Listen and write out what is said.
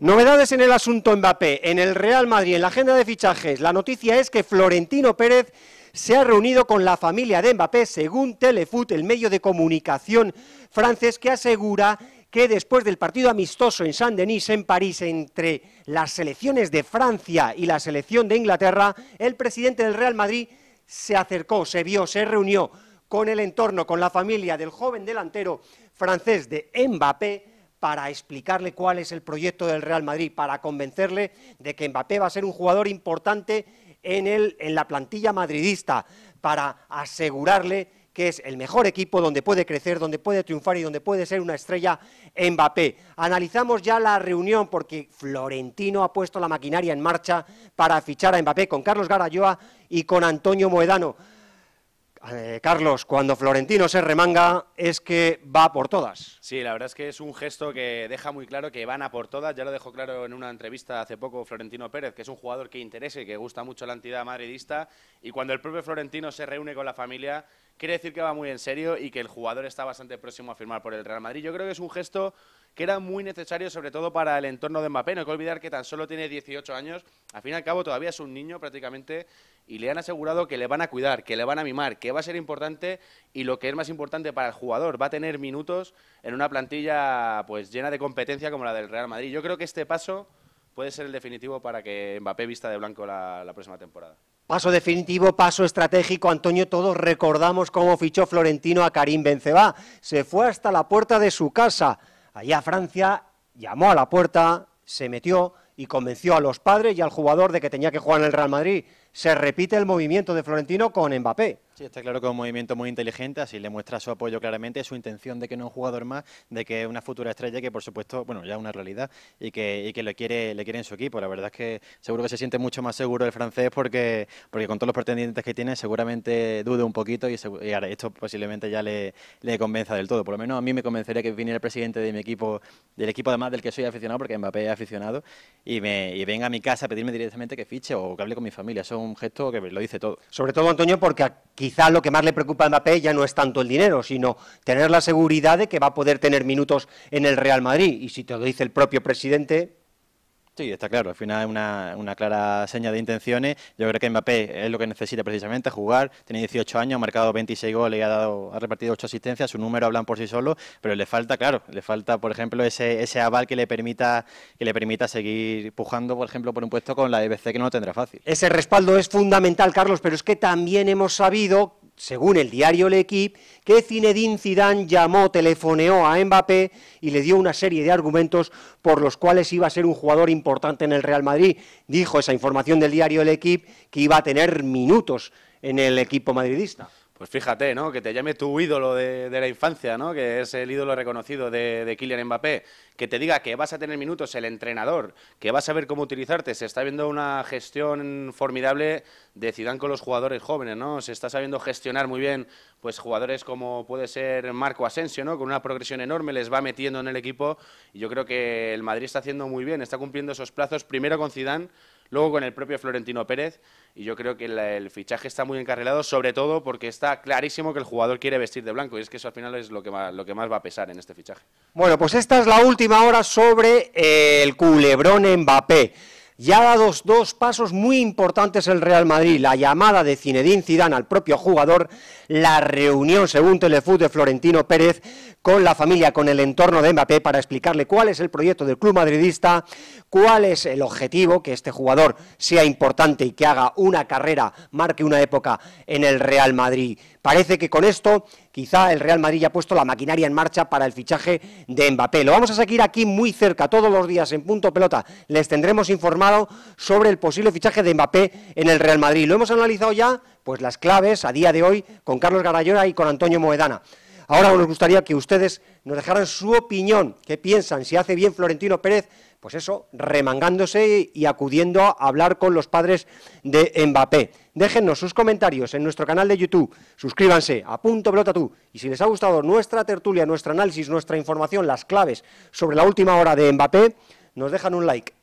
Novedades en el asunto Mbappé, en el Real Madrid, en la agenda de fichajes. La noticia es que Florentino Pérez se ha reunido con la familia de Mbappé, según Telefoot, el medio de comunicación francés, que asegura que después del partido amistoso en Saint-Denis, en París, entre las selecciones de Francia y la selección de Inglaterra, el presidente del Real Madrid se acercó, se vio, se reunió con el entorno, con la familia del joven delantero francés de Mbappé para explicarle cuál es el proyecto del Real Madrid, para convencerle de que Mbappé va a ser un jugador importante en, la plantilla madridista, para asegurarle que es el mejor equipo donde puede crecer, donde puede triunfar y donde puede ser una estrella Mbappé. Analizamos ya la reunión porque Florentino ha puesto la maquinaria en marcha para fichar a Mbappé con Carlos Garalloa y con Antonio Moedano. Eh, Carlos, cuando Florentino se remanga es que va por todas. Sí, la verdad es que es un gesto que deja muy claro que van a por todas. Ya lo dejó claro en una entrevista hace poco Florentino Pérez, que es un jugador que interesa y que gusta mucho la entidad madridista. Y cuando el propio Florentino se reúne con la familia, quiere decir que va muy en serio y que el jugador está bastante próximo a firmar por el Real Madrid. Yo creo que es un gesto que era muy necesario sobre todo para el entorno de Mbappé. No hay que olvidar que tan solo tiene 18 años, al fin y al cabo todavía es un niño prácticamente y le han asegurado que le van a cuidar, que le van a mimar, que va a ser importante y lo que es más importante para el jugador, va a tener minutos en una plantilla pues llena de competencia como la del Real Madrid. Yo creo que este paso puede ser el definitivo para que Mbappé vista de blanco la, la próxima temporada. Paso definitivo, paso estratégico. Antonio, todos recordamos cómo fichó Florentino a Karim Benzema. Se fue hasta la puerta de su casa Allí a Francia llamó a la puerta, se metió y convenció a los padres y al jugador de que tenía que jugar en el Real Madrid se repite el movimiento de Florentino con Mbappé. Sí, está claro que es un movimiento muy inteligente, así le muestra su apoyo claramente, su intención de que no es un jugador más, de que es una futura estrella que por supuesto, bueno, ya es una realidad y que, que le, quiere, le en su equipo. La verdad es que seguro que se siente mucho más seguro el francés porque, porque con todos los pretendientes que tiene seguramente dude un poquito y, esto posiblemente ya le, convenza del todo. Por lo menos a mí me convencería que viniera el presidente de mi equipo, del equipo además del que soy aficionado, porque Mbappé es aficionado, y, me, venga a mi casa a pedirme directamente que fiche o que hable con mi familia un gesto que lo dice todo. Sobre todo, Antonio, porque quizá lo que más le preocupa a Mbappé ya no es tanto el dinero, sino tener la seguridad de que va a poder tener minutos en el Real Madrid. Y si te lo dice el propio presidente, Sí, está claro. Al final es una, clara seña de intenciones. Yo creo que Mbappé es lo que necesita precisamente, jugar. Tiene 18 años, ha marcado 26 goles y ha, dado, ha repartido 8 asistencias. Su número hablan por sí solo, pero le falta, claro, le falta, por ejemplo, ese, ese aval que le, permita, que le permita seguir pujando, por ejemplo, por un puesto con la EBC, que no lo tendrá fácil. Ese respaldo es fundamental, Carlos, pero es que también hemos sabido según el diario L'Equipe, que Zinedine Zidane llamó, telefoneó a Mbappé y le dio una serie de argumentos por los cuales iba a ser un jugador importante en el Real Madrid. Dijo esa información del diario L'Equipe que iba a tener minutos en el equipo madridista. Pues fíjate, ¿no? Que te llame tu ídolo de, la infancia, ¿no? Que es el ídolo reconocido de, Kylian Mbappé. Que te diga que vas a tener minutos el entrenador, que vas a ver cómo utilizarte. Se está viendo una gestión formidable de Zidane con los jugadores jóvenes, ¿no? Se está sabiendo gestionar muy bien, pues jugadores como puede ser Marco Asensio, ¿no? Con una progresión enorme les va metiendo en el equipo. Y yo creo que el Madrid está haciendo muy bien, está cumpliendo esos plazos primero con Zidane luego con el propio Florentino Pérez. Y yo creo que el, fichaje está muy encarrilado, sobre todo porque está clarísimo que el jugador quiere vestir de blanco. Y es que eso al final es lo que más, lo que más va a pesar en este fichaje. Bueno, pues esta es la última hora sobre eh, el culebrón Mbappé. Ya ha dado dos pasos muy importantes el Real Madrid, la llamada de Zinedine Zidane al propio jugador, la reunión, según Telefut, de Florentino Pérez con la familia, con el entorno de Mbappé, para explicarle cuál es el proyecto del club madridista, cuál es el objetivo, que este jugador sea importante y que haga una carrera, marque una época en el Real Madrid. Parece que con esto quizá el Real Madrid ya ha puesto la maquinaria en marcha para el fichaje de Mbappé. Lo vamos a seguir aquí muy cerca, todos los días en punto pelota. Les tendremos informado sobre el posible fichaje de Mbappé en el Real Madrid. Lo hemos analizado ya, pues las claves a día de hoy con Carlos Garayora y con Antonio Moedana. Ahora nos gustaría que ustedes nos dejaran su opinión, qué piensan, si hace bien Florentino Pérez, pues eso, remangándose y acudiendo a hablar con los padres de Mbappé. Déjennos sus comentarios en nuestro canal de YouTube, suscríbanse a Punto Pelota Tú y si les ha gustado nuestra tertulia, nuestro análisis, nuestra información, las claves sobre la última hora de Mbappé, nos dejan un like.